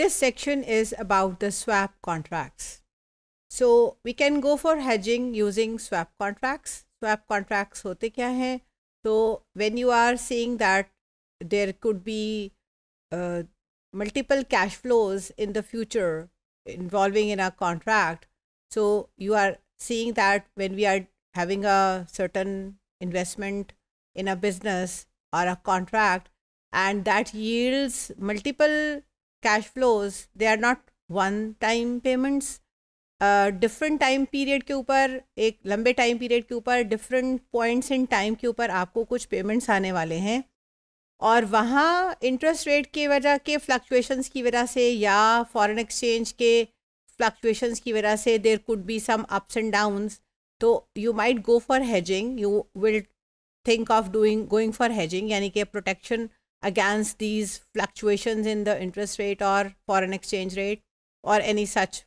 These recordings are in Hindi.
This section is about the swap contracts. So we can go for hedging using swap contracts. Swap contracts hote kya हैं? So when you are seeing that there could be uh, multiple cash flows in the future involving in a contract. So you are seeing that when we are having a certain investment in a business or a contract and that yields multiple cash flows they are not one time payments different time period के ऊपर एक लंबे टाइम पीरियड के ऊपर डिफरेंट पॉइंट्स इन टाइम के ऊपर आपको कुछ पेमेंट्स आने वाले हैं और वहाँ इंटरेस्ट रेट के वजह के फ्लक्चुएशंस की वजह से या फॉरेन एक्सचेंज के फ्लक्चुएशंस की वजह से there could be some ups and downs तो you might go for hedging you will think of doing going for hedging यानी कि protection against these fluctuations in the interest rate or foreign exchange rate or any such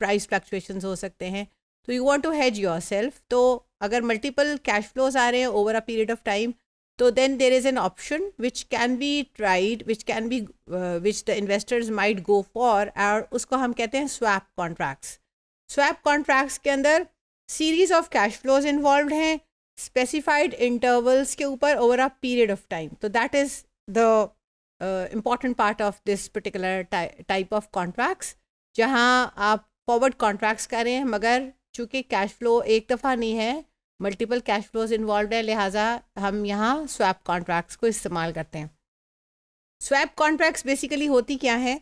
price fluctuations हो सकते हैं तो you want to hedge your self तो अगर मल्टीपल कैश फ्लोज आ रहे हैं over a period of time तो then there is an option which can be tried which can be which the investors might go for और उसको हम कहते हैं स्वैप कॉन्ट्रैक्ट्स स्वैप कॉन्ट्रैक्ट्स के अंदर series of cash flows involve हैं स्पेसिफाइड इंटरवल्स के ऊपर over a period of time तो that is the uh, important part of this particular type of contracts जहाँ आप फॉरवर्ड कॉन्ट्रैक्ट्स रहे हैं मगर चूँकि कैश फ्लो एक दफ़ा नहीं है मल्टीपल कैश फ्लोज इन्वॉल्व है लिहाजा हम यहाँ स्वैप कॉन्ट्रैक्ट्स को इस्तेमाल करते हैं स्वैप कॉन्ट्रैक्ट्स बेसिकली होती क्या हैं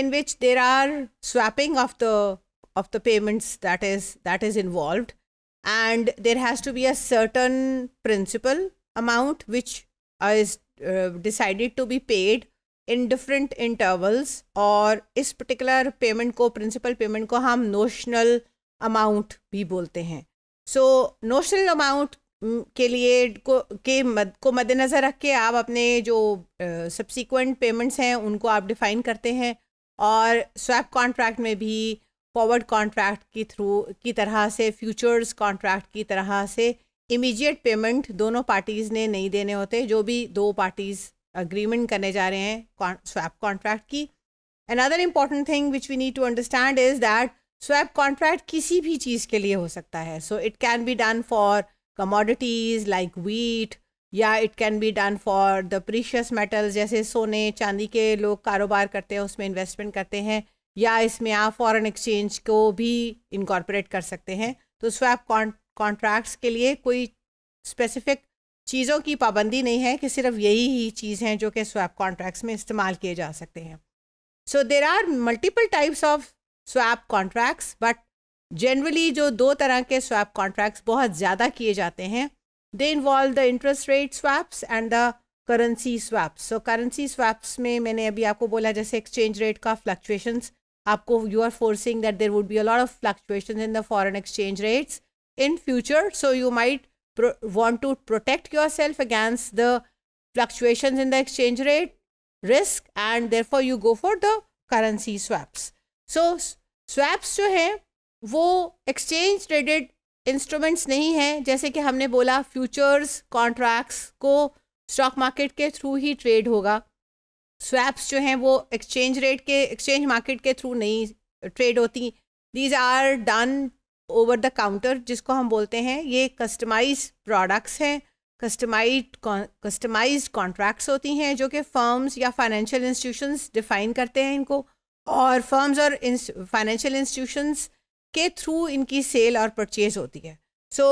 in which there are swapping of the of the payments that is that is involve and there has to be a certain principal amount which is decided to be paid in different intervals और इस पर्टिकुलर पेमेंट को प्रिंसिपल पेमेंट को हम नोशनल अमाउंट भी बोलते हैं सो नोशनल अमाउंट के लिए को के मद को मद्देनज़र रख के आप अपने जो सब्सिक्वेंट uh, पेमेंट्स हैं उनको आप डिफ़ाइन करते हैं और स्वैप कॉन्ट्रैक्ट में भी फॉरवर्ड कॉन्ट्रैक्ट की थ्रू की तरह से फ्यूचर्स कॉन्ट्रैक्ट की तरह से इमीडिएट पेमेंट दोनों पार्टीज़ ने नहीं देने होते जो भी दो पार्टीज़ अग्रीमेंट करने जा रहे हैं स्वैप कॉन्ट्रैक्ट की another important thing which we need to understand is that swap contract किसी भी चीज़ के लिए हो सकता है so it can be done for commodities like wheat या it can be done for the precious metals जैसे सोने चांदी के लोग कारोबार करते हैं उसमें इन्वेस्टमेंट करते हैं या इसमें आप फॉरेन एक्सचेंज को भी इनकॉर्पोरेट कर सकते हैं तो स्वैप कॉन्ट कॉन्ट्रैक्ट्स के लिए कोई स्पेसिफिक चीज़ों की पाबंदी नहीं है कि सिर्फ यही ही चीज़ हैं जो कि स्वैप कॉन्ट्रैक्ट्स में इस्तेमाल किए जा सकते हैं so there are multiple types of swap contracts but generally जो दो तरह के स्वैप कॉन्ट्रैक्ट्स बहुत ज़्यादा किए जाते हैं they involve the interest rate swaps and the currency swaps so currency swaps में मैंने अभी आपको बोला जैसे एक्सचेंज रेट का फ्लक्चुएशंस आपको you are forcing that there would be a lot of fluctuation in the foreign exchange rates in future so you might want to protect yourself against the fluctuations in the exchange rate risk and therefore you go for the currency swaps so swaps जो हैं wo exchange traded इंस्ट्रूमेंट्स नहीं हैं जैसे कि हमने बोला फ्यूचर्स कॉन्ट्रैक्ट्स को स्टॉक मार्केट के थ्रू ही ट्रेड होगा स्वैप्स जो हैं वो एक्सचेंज रेट के एक्सचेंज मार्केट के थ्रू नहीं ट्रेड होती these are done over the counter जिसको हम बोलते हैं ये कस्टमाइज प्रोडक्ट्स हैं कस्टमाइज कस्टमाइज कॉन्ट्रैक्ट्स होती हैं जो कि फर्म्स या फाइनेंशियल इंस्टीट्यूशंस डिफाइन करते हैं इनको और फर्म्स और फाइनेंशियल इंस्टीट्यूशंस के थ्रू इनकी सेल और परचेज होती है so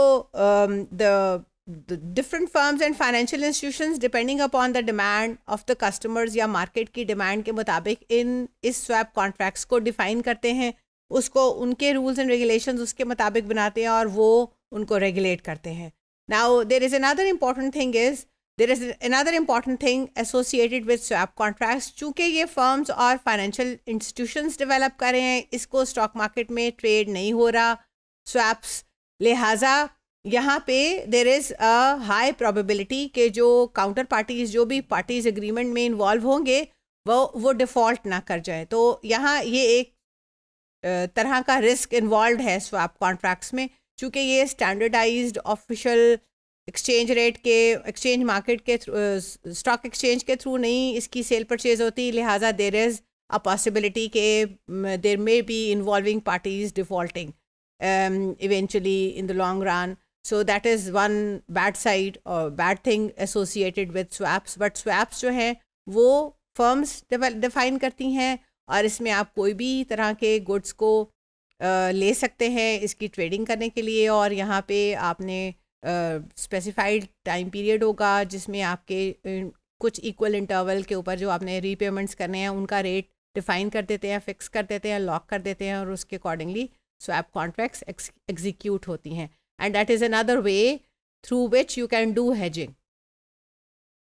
the different firms and financial institutions depending upon the demand of the customers या मार्केट की डिमांड के मुताबिक इन इस स्वैप कॉन्ट्रैक्ट्स को डिफ़ाइन करते हैं उसको उनके रूल्स एंड रेगुलेशन उसके मुताबिक बनाते हैं और वो उनको रेगुलेट करते हैं now there is another important thing is there is another important thing associated with swap contracts चूँकि ये फर्म्स और फाइनेंशियल इंस्टीट्यूशंस डेवलप कर रहे हैं इसको स्टॉक मार्केट में ट्रेड नहीं हो रहा स्वैप्स लिहाजा यहाँ पे there is a high probability के जो काउंटर पार्टीज जो भी पार्टीज एग्रीमेंट में इन्वॉल्व होंगे वो वो डिफ़ॉल्ट ना कर जाए तो यहाँ ये एक तरह का रिस्क इन्वॉल्व है स्वैप कॉन्ट्रैक्ट्स में चूँकि ये स्टैंडर्डाइज ऑफिशियल एक्सचेंज रेट के एक्सचेंज मार्केट के स्टॉक एक्सचेंज के थ्रू नहीं इसकी सेल परचेज होती लिहाजा देर इज़ अ पॉसिबिलिटी के there may be involving parties defaulting eventually in the long run so that is one bad side और bad thing associated with swaps but swaps जो हैं वो फर्म्स डिफाइन करती हैं और इसमें आप कोई भी तरह के गुड्स को ले सकते हैं इसकी ट्रेडिंग करने के लिए और यहाँ पे आपने स्पेसिफाइड टाइम पीरियड होगा जिसमें आपके कुछ इक्वल इंटरवल के ऊपर जो आपने रीपेमेंट्स करने हैं उनका रेट डिफाइन कर देते हैं फिक्स कर देते हैं लॉक कर देते हैं और उसके अकॉर्डिंगली स्वैप कॉन्ट्रैक्ट्स एग्जीक्यूट होती हैं and that is another way through which you can do hedging